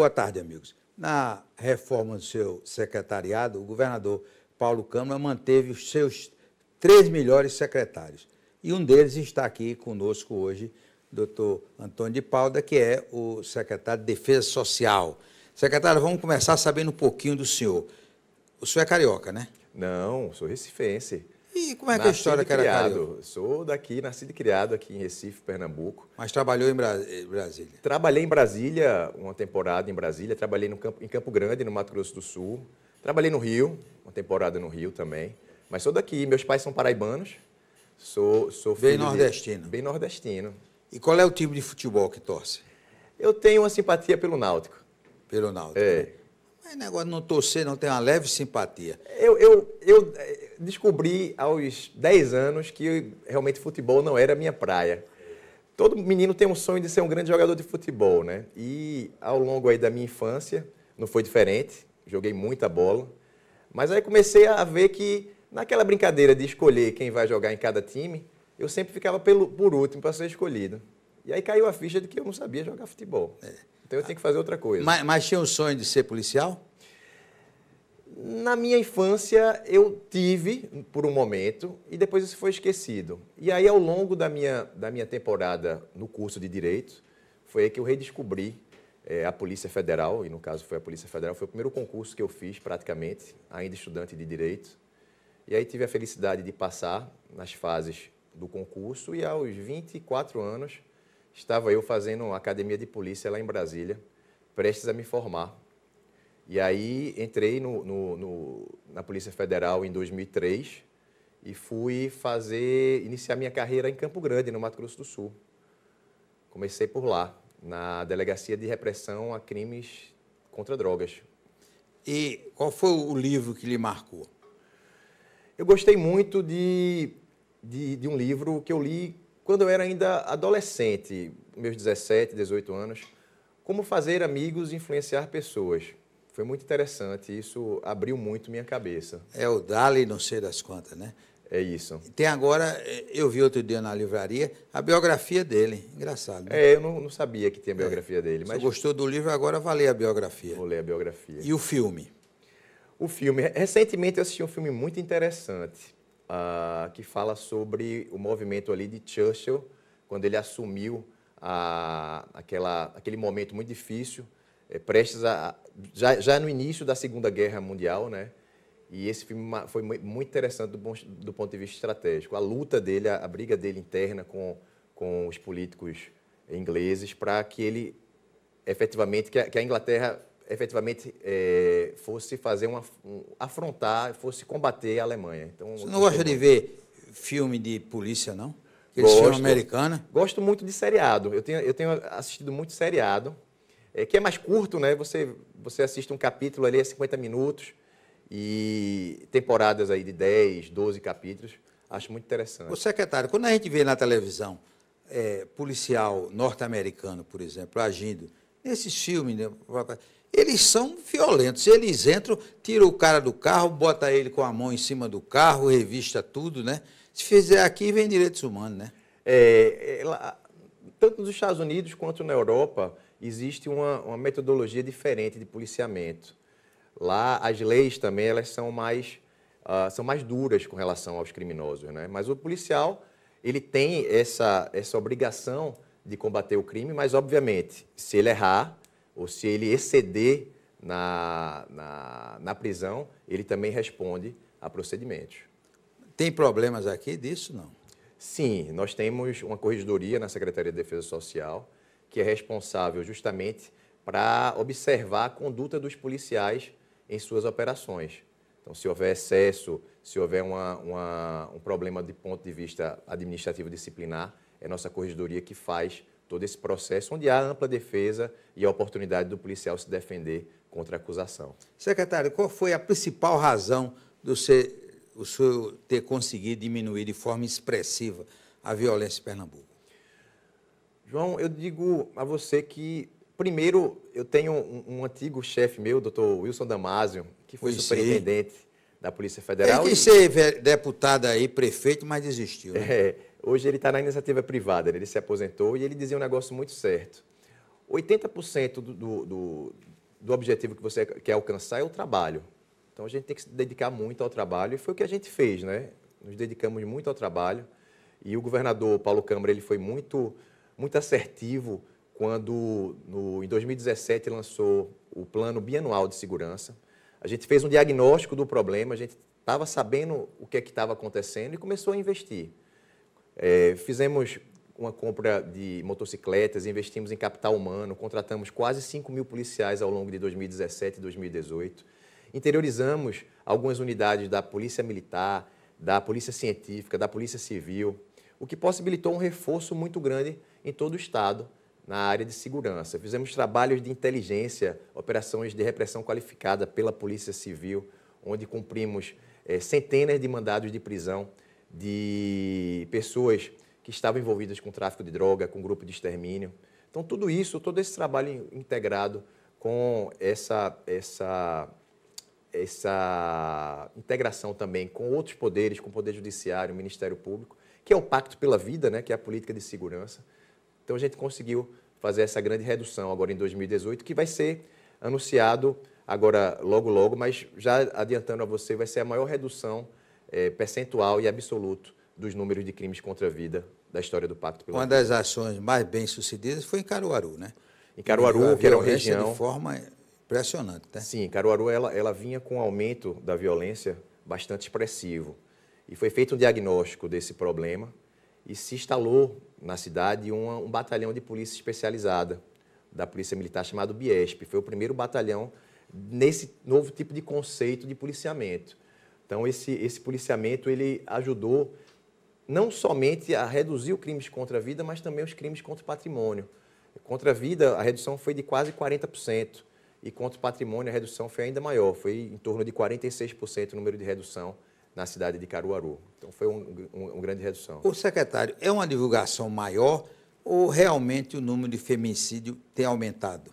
Boa tarde, amigos. Na reforma do seu secretariado, o governador Paulo Câmara manteve os seus três melhores secretários. E um deles está aqui conosco hoje, doutor Antônio de Pauda, que é o secretário de Defesa Social. Secretário, vamos começar sabendo um pouquinho do senhor. O senhor é carioca, né? Não, sou recifense. E como é que é a história que era criado. Sou daqui, nascido e criado aqui em Recife, Pernambuco. Mas trabalhou em Bra eh, Brasília? Trabalhei em Brasília, uma temporada em Brasília. Trabalhei no Campo, em Campo Grande, no Mato Grosso do Sul. Trabalhei no Rio, uma temporada no Rio também. Mas sou daqui, meus pais são paraibanos. Sou, sou Bem nordestino. De, bem nordestino. E qual é o time de futebol que torce? Eu tenho uma simpatia pelo Náutico. Pelo Náutico. É. Né? Mas negócio de não torcer, não tem uma leve simpatia. Eu, eu, eu descobri aos 10 anos que realmente futebol não era minha praia. Todo menino tem um sonho de ser um grande jogador de futebol, né? E ao longo aí da minha infância, não foi diferente, joguei muita bola. Mas aí comecei a ver que naquela brincadeira de escolher quem vai jogar em cada time, eu sempre ficava pelo, por último para ser escolhido. E aí caiu a ficha de que eu não sabia jogar futebol. É. Então eu tinha que fazer outra coisa. Mas, mas tinha o sonho de ser policial? Na minha infância, eu tive por um momento e depois isso foi esquecido. E aí, ao longo da minha, da minha temporada no curso de Direito, foi aí que eu redescobri é, a Polícia Federal, e no caso foi a Polícia Federal, foi o primeiro concurso que eu fiz praticamente, ainda estudante de Direito. E aí tive a felicidade de passar nas fases do concurso e aos 24 anos estava eu fazendo uma academia de polícia lá em Brasília, prestes a me formar e aí entrei no, no, no, na Polícia Federal em 2003 e fui fazer, iniciar minha carreira em Campo Grande, no Mato Grosso do Sul. Comecei por lá, na Delegacia de Repressão a Crimes contra Drogas. E qual foi o livro que lhe marcou? Eu gostei muito de, de, de um livro que eu li quando eu era ainda adolescente, meus 17, 18 anos, Como Fazer Amigos e Influenciar Pessoas foi muito interessante, isso abriu muito minha cabeça. É o Dali, não sei das quantas, né? É isso. Tem agora, eh, eu vi outro dia na livraria, a biografia dele. Engraçado. Né? É, eu não, não, sabia que tinha a é. biografia é. dele. Mas... Você gostou do livro, agora vá ler a biografia. Vou ler a biografia. E o filme? O filme. Recentemente eu assisti um filme muito interessante, uh, que fala sobre o movimento ali de Churchill, quando ele assumiu aquela, aquele momento muito difícil é, prestes a. Já, já no início da Segunda Guerra Mundial, né? E esse filme foi muito interessante do, do ponto de vista estratégico. A luta dele, a, a briga dele interna com, com os políticos ingleses para que ele efetivamente, que a, que a Inglaterra efetivamente é, fosse fazer uma. Um, afrontar, fosse combater a Alemanha. Então, Você não gosta de ver filme de polícia, não? Aquele gosto, filme americana? Gosto muito de seriado. Eu tenho, eu tenho assistido muito seriado é, que é mais curto, né? Você, você assiste um capítulo ali, é a 50 minutos, e temporadas aí de 10, 12 capítulos. Acho muito interessante. O secretário, quando a gente vê na televisão é, policial norte-americano, por exemplo, agindo, nesses filmes, né, eles são violentos. Eles entram, tiram o cara do carro, bota ele com a mão em cima do carro, revista tudo, né? Se fizer aqui, vem direitos humanos, né? É, ela, é, tanto nos Estados Unidos quanto na Europa, existe uma, uma metodologia diferente de policiamento. Lá, as leis também elas são mais, uh, são mais duras com relação aos criminosos, né? Mas o policial, ele tem essa, essa obrigação de combater o crime, mas, obviamente, se ele errar ou se ele exceder na, na, na prisão, ele também responde a procedimentos. Tem problemas aqui disso, não? Sim, nós temos uma corregedoria na Secretaria de Defesa Social, que é responsável justamente para observar a conduta dos policiais em suas operações. Então, se houver excesso, se houver uma, uma, um problema de ponto de vista administrativo disciplinar, é nossa corregedoria que faz todo esse processo, onde há ampla defesa e a oportunidade do policial se defender contra a acusação. Secretário, qual foi a principal razão do ser, o senhor ter conseguido diminuir de forma expressiva a violência em Pernambuco? João, eu digo a você que, primeiro, eu tenho um, um antigo chefe meu, doutor Wilson Damásio, que foi superintendente da Polícia Federal. Ele quis ser deputado aí, prefeito, mas desistiu. Né? É, hoje ele está na iniciativa privada, ele se aposentou e ele dizia um negócio muito certo. 80% do, do, do objetivo que você quer alcançar é o trabalho. Então a gente tem que se dedicar muito ao trabalho e foi o que a gente fez, né? Nos dedicamos muito ao trabalho e o governador Paulo Câmara ele foi muito muito assertivo quando, no, em 2017, lançou o Plano Bianual de Segurança. A gente fez um diagnóstico do problema, a gente estava sabendo o que é estava acontecendo e começou a investir. É, fizemos uma compra de motocicletas, investimos em capital humano, contratamos quase 5 mil policiais ao longo de 2017 e 2018. Interiorizamos algumas unidades da Polícia Militar, da Polícia Científica, da Polícia Civil, o que possibilitou um reforço muito grande em todo o Estado na área de segurança. Fizemos trabalhos de inteligência, operações de repressão qualificada pela Polícia Civil, onde cumprimos é, centenas de mandados de prisão de pessoas que estavam envolvidas com tráfico de droga, com grupo de extermínio. Então, tudo isso, todo esse trabalho integrado com essa, essa, essa integração também com outros poderes, com o Poder Judiciário, o Ministério Público, que é o Pacto pela Vida, né, que é a política de segurança, então a gente conseguiu fazer essa grande redução agora em 2018, que vai ser anunciado agora logo logo, mas já adiantando a você, vai ser a maior redução é, percentual e absoluto dos números de crimes contra a vida da história do Pacto pelo Uma Brasil. das ações mais bem sucedidas foi em Caruaru, né? Em Caruaru, que era uma região de forma impressionante, né? Sim, Caruaru ela, ela vinha com um aumento da violência bastante expressivo e foi feito um diagnóstico desse problema e se instalou na cidade um batalhão de polícia especializada da Polícia Militar chamado Biesp. Foi o primeiro batalhão nesse novo tipo de conceito de policiamento. Então esse esse policiamento ele ajudou não somente a reduzir os crimes contra a vida, mas também os crimes contra o patrimônio. Contra a vida, a redução foi de quase 40%, e contra o patrimônio, a redução foi ainda maior, foi em torno de 46% o número de redução na cidade de Caruaru. Então, foi uma um, um grande redução. O secretário, é uma divulgação maior ou realmente o número de feminicídio tem aumentado?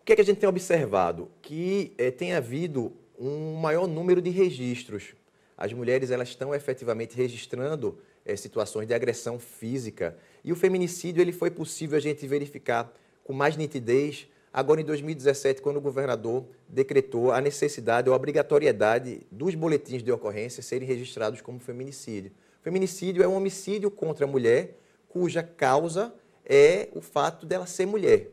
O que, é que a gente tem observado? Que é, tem havido um maior número de registros. As mulheres elas estão efetivamente registrando é, situações de agressão física. E o feminicídio ele foi possível a gente verificar com mais nitidez Agora, em 2017, quando o governador decretou a necessidade ou a obrigatoriedade dos boletins de ocorrência serem registrados como feminicídio. Feminicídio é um homicídio contra a mulher cuja causa é o fato dela ser mulher.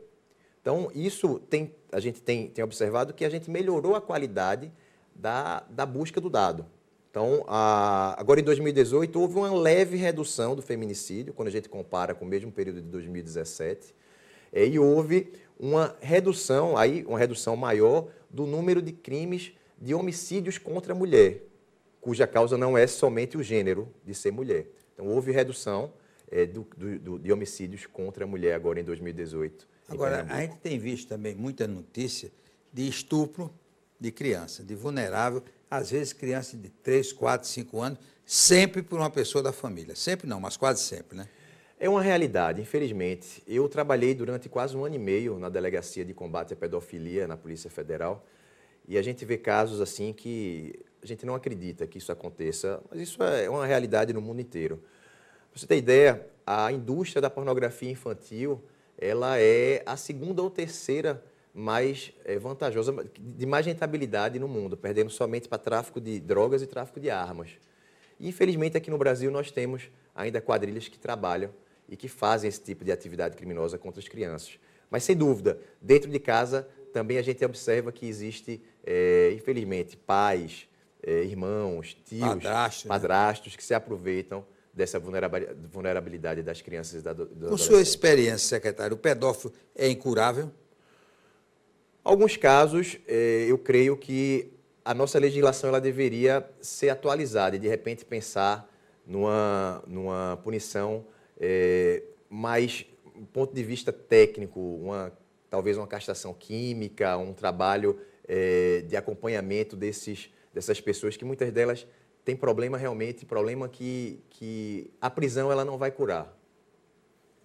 Então, isso tem, a gente tem, tem observado que a gente melhorou a qualidade da, da busca do dado. Então, a, agora em 2018, houve uma leve redução do feminicídio, quando a gente compara com o mesmo período de 2017 e houve uma redução, aí uma redução maior do número de crimes de homicídios contra a mulher, cuja causa não é somente o gênero de ser mulher. Então houve redução é, do, do, de homicídios contra a mulher agora em 2018. Agora, em a gente tem visto também muita notícia de estupro de criança, de vulnerável, às vezes criança de 3, 4, 5 anos, sempre por uma pessoa da família. Sempre não, mas quase sempre, né? É uma realidade, infelizmente. Eu trabalhei durante quase um ano e meio na Delegacia de Combate à Pedofilia na Polícia Federal e a gente vê casos assim que a gente não acredita que isso aconteça, mas isso é uma realidade no mundo inteiro. Pra você ter ideia, a indústria da pornografia infantil ela é a segunda ou terceira mais é, vantajosa, de mais rentabilidade no mundo, perdendo somente para tráfico de drogas e tráfico de armas. infelizmente, aqui no Brasil nós temos ainda quadrilhas que trabalham e que fazem esse tipo de atividade criminosa contra as crianças. Mas, sem dúvida, dentro de casa também a gente observa que existe, é, infelizmente, pais, é, irmãos, tios, Padrasto, padrastos né? que se aproveitam dessa vulnerabilidade das crianças e da do, Com sua experiência, secretário, o pedófilo é incurável? Alguns casos, eh, eu creio que a nossa legislação ela deveria ser atualizada e, de repente, pensar numa, numa punição é, mas, do ponto de vista técnico, uma, talvez uma castração química, um trabalho é, de acompanhamento desses, dessas pessoas, que muitas delas têm problema realmente, problema que, que a prisão ela não vai curar.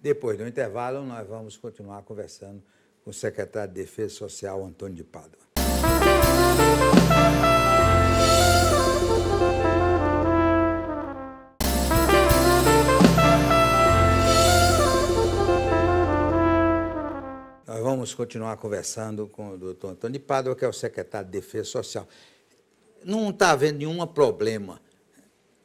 Depois do intervalo, nós vamos continuar conversando com o secretário de Defesa Social, Antônio de Pádua. vamos continuar conversando com o doutor Antônio de Padua, que é o secretário de Defesa Social. Não está havendo nenhum problema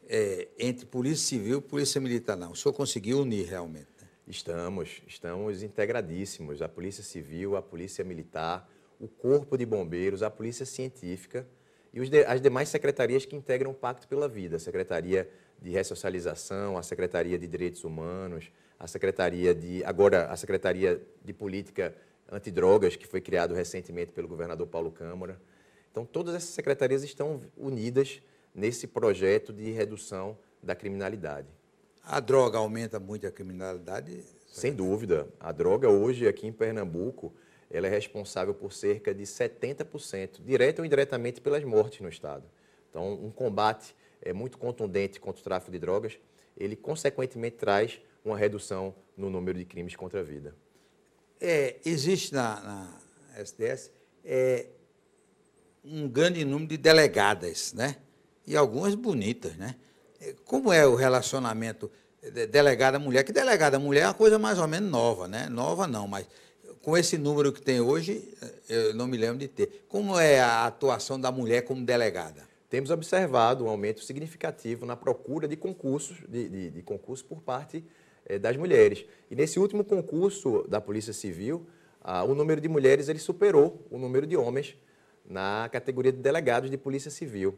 é, entre Polícia Civil e Polícia Militar, não. O senhor conseguiu unir realmente. Né? Estamos, estamos integradíssimos. A Polícia Civil, a Polícia Militar, o Corpo de Bombeiros, a Polícia Científica e os, as demais secretarias que integram o Pacto pela Vida. A Secretaria de Ressocialização, a Secretaria de Direitos Humanos, a Secretaria de agora a Secretaria de Política antidrogas, que foi criado recentemente pelo governador Paulo Câmara. Então, todas essas secretarias estão unidas nesse projeto de redução da criminalidade. A droga aumenta muito a criminalidade? Sem dúvida. A droga hoje aqui em Pernambuco, ela é responsável por cerca de 70%, direta ou indiretamente, pelas mortes no estado. Então, um combate é muito contundente contra o tráfico de drogas, ele consequentemente traz uma redução no número de crimes contra a vida. É, existe na, na SDS é, um grande número de delegadas, né? E algumas bonitas, né? É, como é o relacionamento delegada mulher? Que delegada mulher é uma coisa mais ou menos nova, né? Nova não, mas com esse número que tem hoje, é, eu não me lembro de ter. Como é a atuação da mulher como delegada? Temos observado um aumento significativo na procura de concursos, de, de, de concursos por parte eh, das mulheres. E nesse último concurso da Polícia Civil, ah, o número de mulheres ele superou o número de homens na categoria de delegados de Polícia Civil.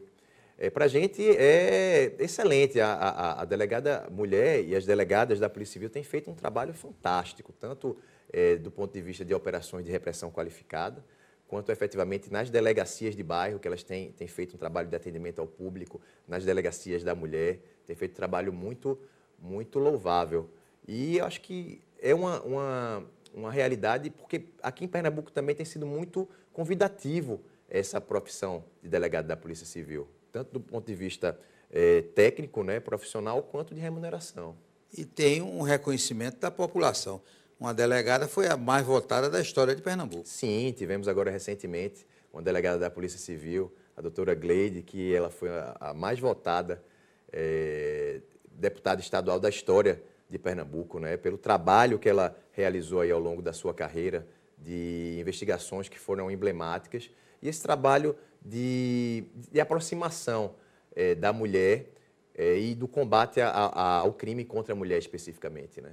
É, eh, Para a gente é excelente. A, a, a, delegada mulher e as delegadas da Polícia Civil têm feito um trabalho fantástico, tanto é, do ponto de vista de operações de repressão qualificada, quanto efetivamente nas delegacias de bairro, que elas têm, têm feito um trabalho de atendimento ao público, nas delegacias da mulher, têm feito um trabalho muito, muito louvável. E eu acho que é uma, uma, uma realidade, porque aqui em Pernambuco também tem sido muito convidativo essa profissão de delegado da Polícia Civil, tanto do ponto de vista é, técnico, né, profissional, quanto de remuneração. E tem um reconhecimento da população. Uma delegada foi a mais votada da história de Pernambuco. Sim, tivemos agora recentemente uma delegada da Polícia Civil, a doutora Gleide, que ela foi a, a mais votada é, deputada estadual da história de Pernambuco, né, pelo trabalho que ela realizou aí ao longo da sua carreira de investigações que foram emblemáticas e esse trabalho de, de aproximação é, da mulher é, e do combate a, a, ao crime contra a mulher especificamente, né?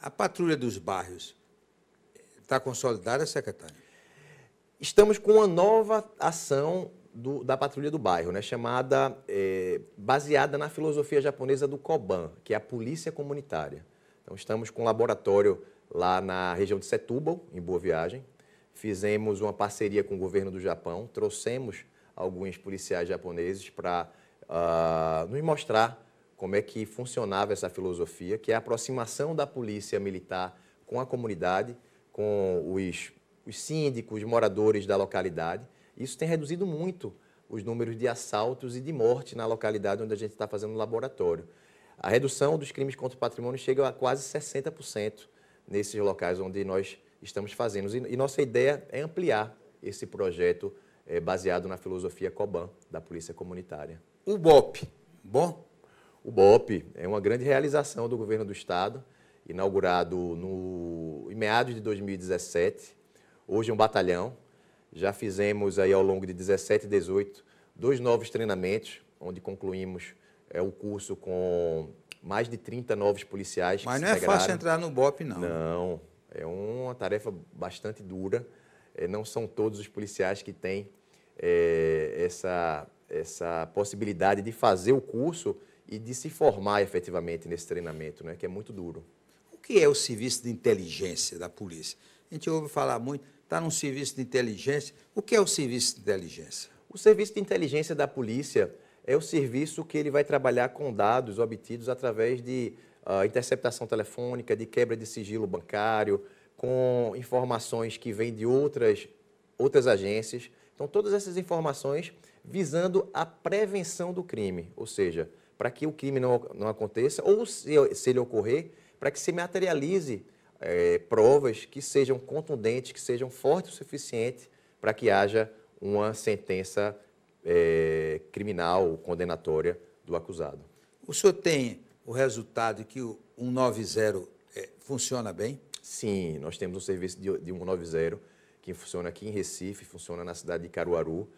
A patrulha dos bairros está é, consolidada, secretário? Estamos com uma nova ação do, da patrulha do bairro, né? chamada, é, baseada na filosofia japonesa do Koban, que é a polícia comunitária. Então, estamos com um laboratório lá na região de Setúbal, em Boa Viagem. Fizemos uma parceria com o governo do Japão, trouxemos alguns policiais japoneses para uh, ah, nos mostrar como é que funcionava essa filosofia, que é a aproximação da polícia militar com a comunidade, com os, os síndicos, moradores da localidade, isso tem reduzido muito os números de assaltos e de morte na localidade onde a gente está fazendo o laboratório. A redução dos crimes contra o patrimônio chega a quase 60% nesses locais onde nós estamos fazendo. E nossa ideia é ampliar esse projeto é, baseado na filosofia COBAN, da Polícia Comunitária. O BOP, bom? O BOP é uma grande realização do governo do Estado, inaugurado no, em meados de 2017. Hoje é um batalhão já fizemos aí ao longo de 17 e 18 dois novos treinamentos, onde concluímos é, o curso com mais de 30 novos policiais. Mas não é integraram. fácil entrar no BOP, não. Não, é uma tarefa bastante dura. É, não são todos os policiais que têm é, essa, essa possibilidade de fazer o curso e de se formar efetivamente nesse treinamento, né, que é muito duro. O que é o serviço de inteligência da polícia? A gente ouve falar muito está num serviço de inteligência. O que é o serviço de inteligência? O serviço de inteligência da polícia é o serviço que ele vai trabalhar com dados obtidos através de uh, interceptação telefônica, de quebra de sigilo bancário, com informações que vêm de outras, outras agências. Então, todas essas informações visando a prevenção do crime, ou seja, para que o crime não, não aconteça, ou se, se ele ocorrer, para que se materialize é, provas que sejam contundentes, que sejam fortes o suficiente para que haja uma sentença é, criminal ou condenatória do acusado. O senhor tem o resultado que o 190 é, funciona bem? Sim, nós temos um serviço de, de 190 que funciona aqui em Recife, funciona na cidade de Caruaru.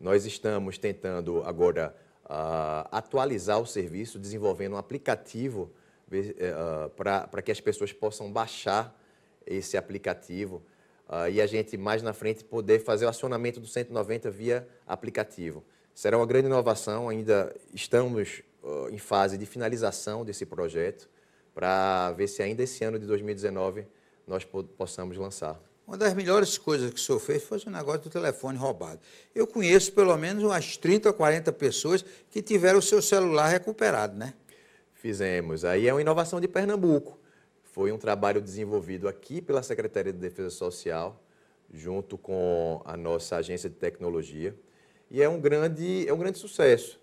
Nós estamos tentando agora uh, atualizar o serviço, desenvolvendo um aplicativo eh, ah, para que as pessoas possam baixar esse aplicativo ah, e a gente mais na frente poder fazer o acionamento do 190 via aplicativo. Será uma grande inovação, ainda estamos ah, em fase de finalização desse projeto para ver se ainda esse ano de 2019 nós possamos lançar. Uma das melhores coisas que o senhor fez foi o negócio do telefone roubado. Eu conheço pelo menos umas 30 ou 40 pessoas que tiveram o seu celular recuperado, né? Fizemos. Aí é uma inovação de Pernambuco. Foi um trabalho desenvolvido aqui pela Secretaria de Defesa Social, junto com a nossa agência de tecnologia. E é um grande, é um grande sucesso.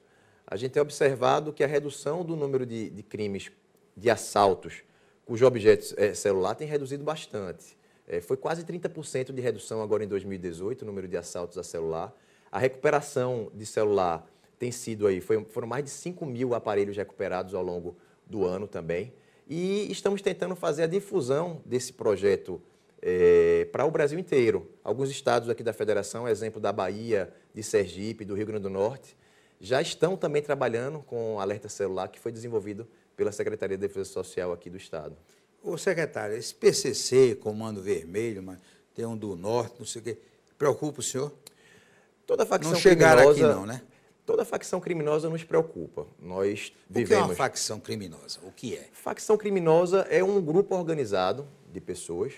A gente tem observado que a redução do número de, de crimes, de assaltos, cujo objeto é celular, tem reduzido bastante. É, foi quase 30% de redução agora em 2018, o número de assaltos a celular. A recuperação de celular tem sido aí. Foi, foram mais de 5 mil aparelhos recuperados ao longo do ano também. E estamos tentando fazer a difusão desse projeto é, para o Brasil inteiro. Alguns estados aqui da federação, exemplo da Bahia, de Sergipe, do Rio Grande do Norte, já estão também trabalhando com o alerta celular que foi desenvolvido pela Secretaria de Defesa Social aqui do estado. Ô secretário, esse PCC, Comando Vermelho, mas tem um do Norte, não sei o quê, preocupa o senhor? Toda facção não chegaram criminosa, aqui não, né? Toda facção criminosa nos preocupa. Nós vivemos. O que é uma facção criminosa? O que é? Facção criminosa é um grupo organizado de pessoas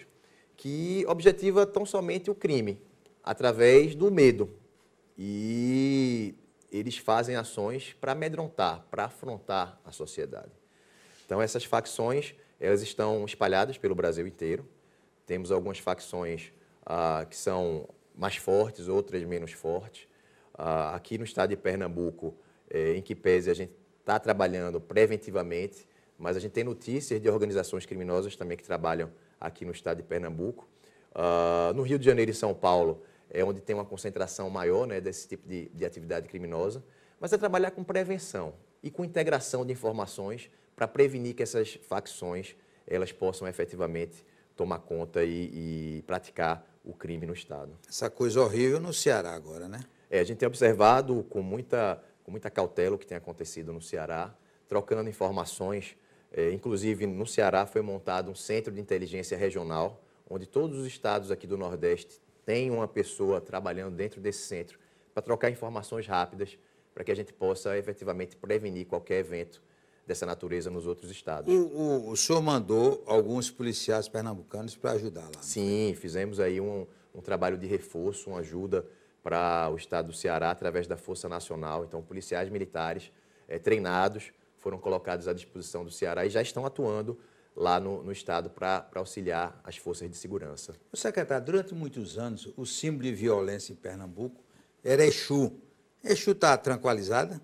que objetiva tão somente o crime através do medo. E eles fazem ações para amedrontar, para afrontar a sociedade. Então essas facções, elas estão espalhadas pelo Brasil inteiro. Temos algumas facções ah, que são mais fortes, outras menos fortes. Ah, aqui no estado de Pernambuco, eh, em que pese a gente está trabalhando preventivamente, mas a gente tem notícias de organizações criminosas também que trabalham aqui no estado de Pernambuco. Ah, no Rio de Janeiro e São Paulo é onde tem uma concentração maior né, desse tipo de, de atividade criminosa, mas é trabalhar com prevenção e com integração de informações para prevenir que essas facções elas possam efetivamente tomar conta e, e praticar o crime no Estado. Essa coisa horrível no Ceará agora, né? É, a gente tem observado com muita, com muita cautela o que tem acontecido no Ceará, trocando informações. É, inclusive, no Ceará foi montado um centro de inteligência regional, onde todos os estados aqui do Nordeste têm uma pessoa trabalhando dentro desse centro para trocar informações rápidas, para que a gente possa efetivamente prevenir qualquer evento dessa natureza nos outros estados. O, o, o senhor mandou alguns policiais pernambucanos para ajudar lá? Né? Sim, fizemos aí um, um trabalho de reforço, uma ajuda para o estado do Ceará através da Força Nacional. Então, policiais militares é, treinados foram colocados à disposição do Ceará e já estão atuando lá no, no estado para auxiliar as forças de segurança. O secretário, durante muitos anos, o símbolo de violência em Pernambuco era Exu. Exu está tranquilizada?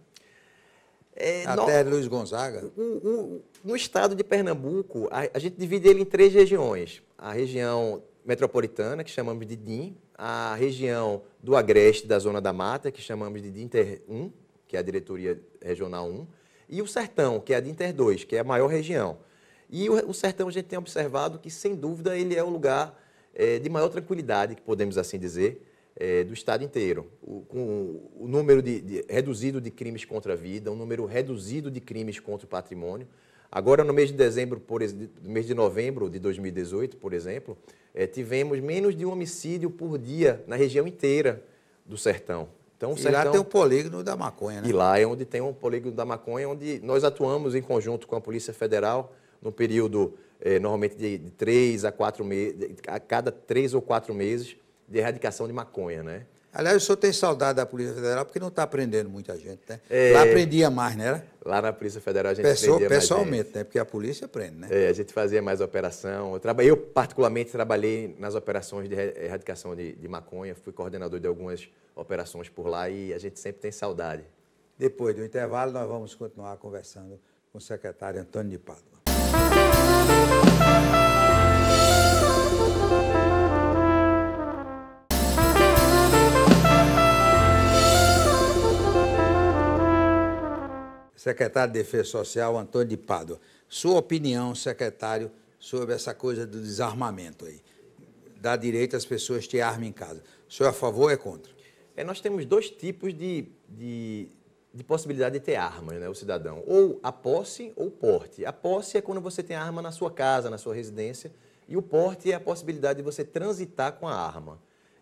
É, Até no, Luiz Gonzaga? no estado de Pernambuco, a, a gente divide ele em três regiões. A região metropolitana, que chamamos de DIN, a região do agreste da Zona da Mata, que chamamos de Dinter 1, que é a Diretoria Regional 1, e o Sertão, que é a Dinter 2, que é a maior região. E o, o Sertão a gente tem observado que, sem dúvida, ele é o lugar é, de maior tranquilidade, que podemos assim dizer, é, do Estado inteiro. O, com o número de, de, reduzido de crimes contra a vida, um número reduzido de crimes contra o patrimônio, Agora, no mês de dezembro, por, no mês de novembro de 2018, por exemplo, é, tivemos menos de um homicídio por dia na região inteira do sertão. Então, e sertão, lá tem o polígono da maconha, né? E lá é onde tem um polígono da maconha, onde nós atuamos em conjunto com a Polícia Federal no período é, normalmente de, de três a quatro meses, a cada três ou quatro meses de erradicação de maconha, né? Aliás, o senhor tem saudade da Polícia Federal porque não está prendendo muita gente, né? É, lá aprendia mais, né? Lá na Polícia Federal a gente Pessoa, mais. Pessoalmente, mais né? Porque a polícia prende, né? É, a gente fazia mais operação. Eu, traba... eu particularmente, trabalhei nas operações de erradicação de, de maconha. Fui coordenador de algumas operações por lá e a gente sempre tem saudade. Depois do intervalo, nós vamos continuar conversando com o secretário Antônio de Pádua. secretário de Defesa Social, Antônio de Pádua. Sua opinião, secretário, sobre essa coisa do desarmamento aí. Dá direito às pessoas ter arma em casa. O senhor é a favor ou é contra? É, nós temos dois tipos de, de, de possibilidade de ter armas, né, o cidadão. Ou a posse ou o porte. A posse é quando você tem arma na sua casa, na sua residência, e o porte é a possibilidade de você transitar com a arma.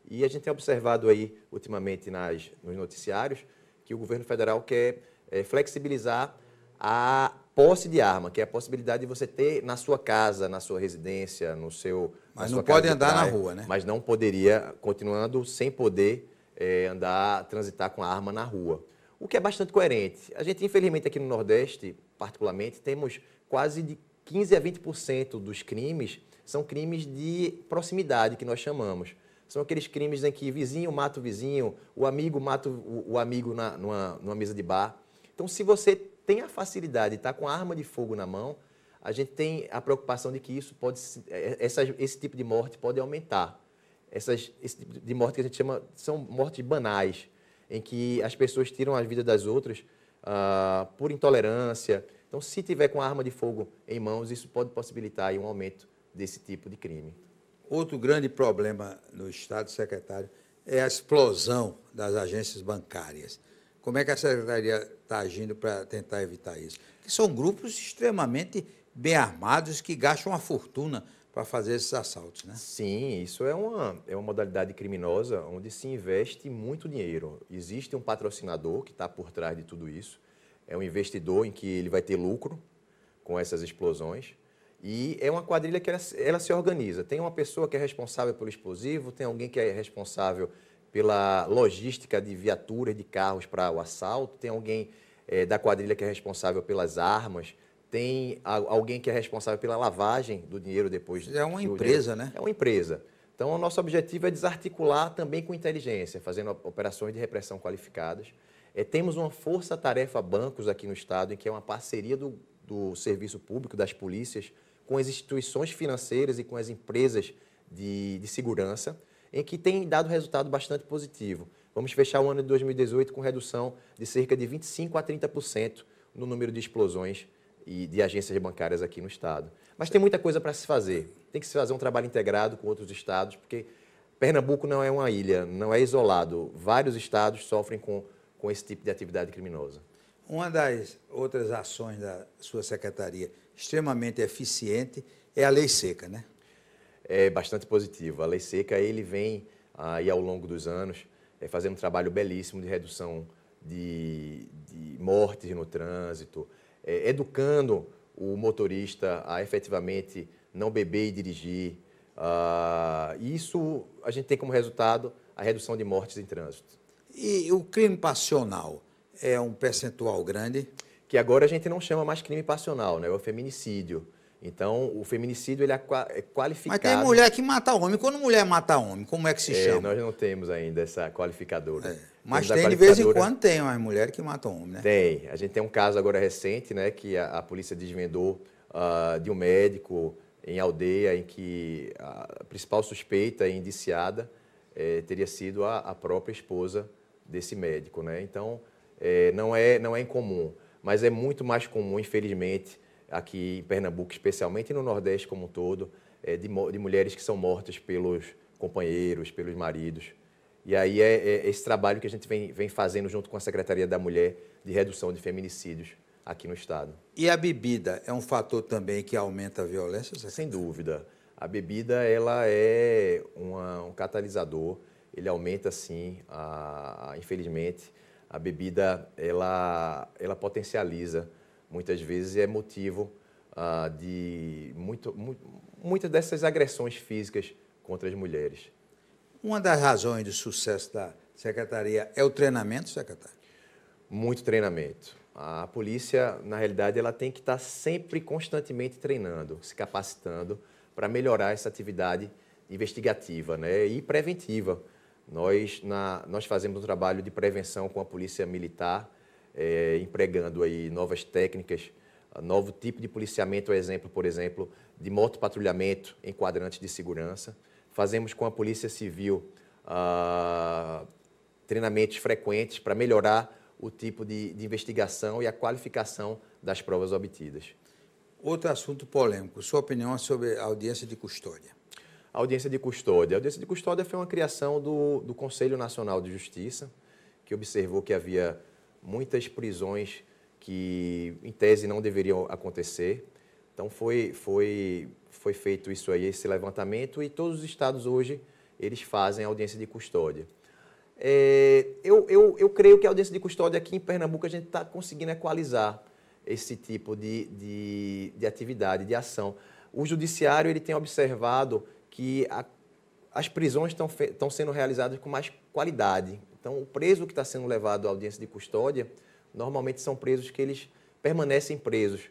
E a gente tem observado aí, ultimamente, nas, nos noticiários, que o governo federal quer é, flexibilizar a posse de arma, que é a possibilidade de você ter na sua casa, na sua residência, no seu. Mas não pode andar praia, na rua, né? Mas não poderia, continuando sem poder é, andar, transitar com a arma na rua. O que é bastante coerente. A gente, infelizmente, aqui no Nordeste, particularmente, temos quase de 15 a 20% dos crimes são crimes de proximidade, que nós chamamos. São aqueles crimes em que vizinho mata o vizinho, o amigo mata o, amigo na, numa, numa mesa de bar. Então, se você tem a facilidade, está com a arma de fogo na mão, a gente tem a preocupação de que isso pode, é, é, essa, esse tipo de morte pode aumentar. Essas, esse tipo de morte que a gente chama são mortes banais, em que as pessoas tiram a vida das outras ah, por intolerância. Então, se tiver com a arma de fogo em mãos, isso pode possibilitar aí, um aumento desse tipo de crime. Outro grande problema no Estado, secretário, é a explosão das agências bancárias. Como é que a secretaria está agindo para tentar evitar isso? Que são grupos extremamente bem armados que gastam uma fortuna para fazer esses assaltos, né? Sim, isso é uma, é uma modalidade criminosa onde se investe muito dinheiro. Existe um patrocinador que está por trás de tudo isso, é um investidor em que ele vai ter lucro com essas explosões. E é uma quadrilha que ela, ela se organiza. Tem uma pessoa que é responsável pelo explosivo, tem alguém que é responsável pela logística de viaturas, de carros para o assalto, tem alguém é, da quadrilha que é responsável pelas armas, tem a, alguém que é responsável pela lavagem do dinheiro depois. É uma empresa, dinheiro. né? É uma empresa. Então, o nosso objetivo é desarticular também com inteligência, fazendo operações de repressão qualificadas. É, temos uma força-tarefa bancos aqui no Estado, em que é uma parceria do, do serviço público, das polícias, com as instituições financeiras e com as empresas de, de segurança em que tem dado resultado bastante positivo. Vamos fechar o ano de 2018 com redução de cerca de 25% a 30% no número de explosões e de agências bancárias aqui no Estado. Mas tem muita coisa para se fazer. Tem que se fazer um trabalho integrado com outros estados, porque Pernambuco não é uma ilha, não é isolado. Vários estados sofrem com, com esse tipo de atividade criminosa. Uma das outras ações da sua secretaria extremamente eficiente é a lei seca, né? é bastante positivo. A lei seca ele vem aí ao longo dos anos é, fazendo um trabalho belíssimo de redução de, de mortes no trânsito, é, educando o motorista a efetivamente não beber e dirigir. Ah, isso a gente tem como resultado a redução de mortes em trânsito. E o crime passional é um percentual grande? Que agora a gente não chama mais crime passional, né? é o feminicídio. Então, o feminicídio ele é qualificado. É mas tem mulher que mata homem. Quando mulher mata homem, como é que se é, chama? Nós não temos ainda essa qualificadora. É. Mas temos tem, de vez em quando, tem uma mulher que matam homem, né? Tem. A gente tem um caso agora recente, né, que a, a polícia desvendou uh, de um médico em aldeia em que a principal suspeita e indiciada eh, teria sido a, a, própria esposa desse médico, né? Então, eh, não, é, não é incomum, mas é muito mais comum, infelizmente, aqui em Pernambuco especialmente e no Nordeste como um todo, é, de, de, mulheres que são mortas pelos companheiros, pelos maridos. E aí é, é esse trabalho que a gente vem, vem fazendo junto com a Secretaria da Mulher de redução de feminicídios aqui no Estado. E a bebida é um fator também que aumenta a violência? Sem dúvida. A bebida ela é uma, um catalisador, ele aumenta sim, a, a, infelizmente. A bebida ela, ela potencializa muitas vezes é motivo ah, de muito, muitas dessas agressões físicas contra as mulheres. Uma das razões de sucesso da secretaria é o treinamento, secretário? Muito treinamento. A polícia, na realidade, ela tem que estar sempre constantemente treinando, se capacitando para melhorar essa atividade investigativa né, e preventiva. Nós, na, nós fazemos um trabalho de prevenção com a polícia militar, é, empregando aí novas técnicas, ah, novo tipo de policiamento, exemplo, por exemplo, de motopatrulhamento em quadrantes de segurança. Fazemos com a Polícia Civil ah, treinamentos frequentes para melhorar o tipo de, de, investigação e a qualificação das provas obtidas. Outro assunto polêmico, sua opinião sobre a audiência de custódia. A audiência de custódia. A audiência de custódia foi uma criação do, do Conselho Nacional de Justiça, que observou que havia muitas prisões que, em tese, não deveriam acontecer. Então, foi, foi, foi feito isso aí, esse levantamento, e todos os estados hoje, eles fazem audiência de custódia. É, eu, eu, eu creio que a audiência de custódia aqui em Pernambuco, a gente está conseguindo equalizar esse tipo de, de, de, atividade, de ação. O judiciário ele tem observado que a, as prisões estão sendo realizadas com mais qualidade, então, o preso que está sendo levado à audiência de custódia, normalmente são presos que eles permanecem presos.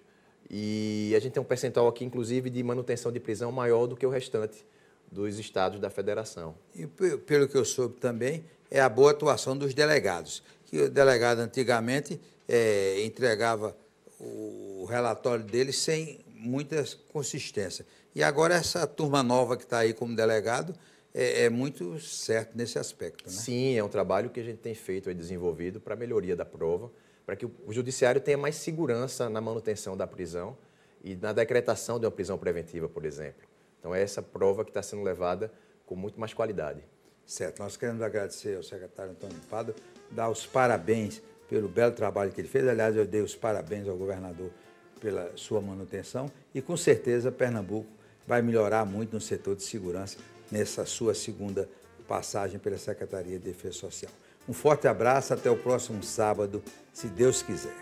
E a gente tem um percentual aqui, inclusive, de manutenção de prisão maior do que o restante dos estados da federação. E pelo que eu soube também, é a boa atuação dos delegados. Que o delegado antigamente é, entregava o relatório dele sem muita consistência. E agora essa turma nova que está aí como delegado é, é, muito certo nesse aspecto. Né? Sim, é um trabalho que a gente tem feito e desenvolvido para melhoria da prova, para que o judiciário tenha mais segurança na manutenção da prisão e na decretação de uma prisão preventiva, por exemplo. Então, é essa prova que está sendo levada com muito mais qualidade. Certo, nós queremos agradecer ao secretário Antônio Pado, dar os parabéns pelo belo trabalho que ele fez. Aliás, eu dei os parabéns ao governador pela sua manutenção e, com certeza, Pernambuco vai melhorar muito no setor de segurança nessa sua segunda passagem pela Secretaria de Defesa Social. Um forte abraço, até o próximo sábado, se Deus quiser.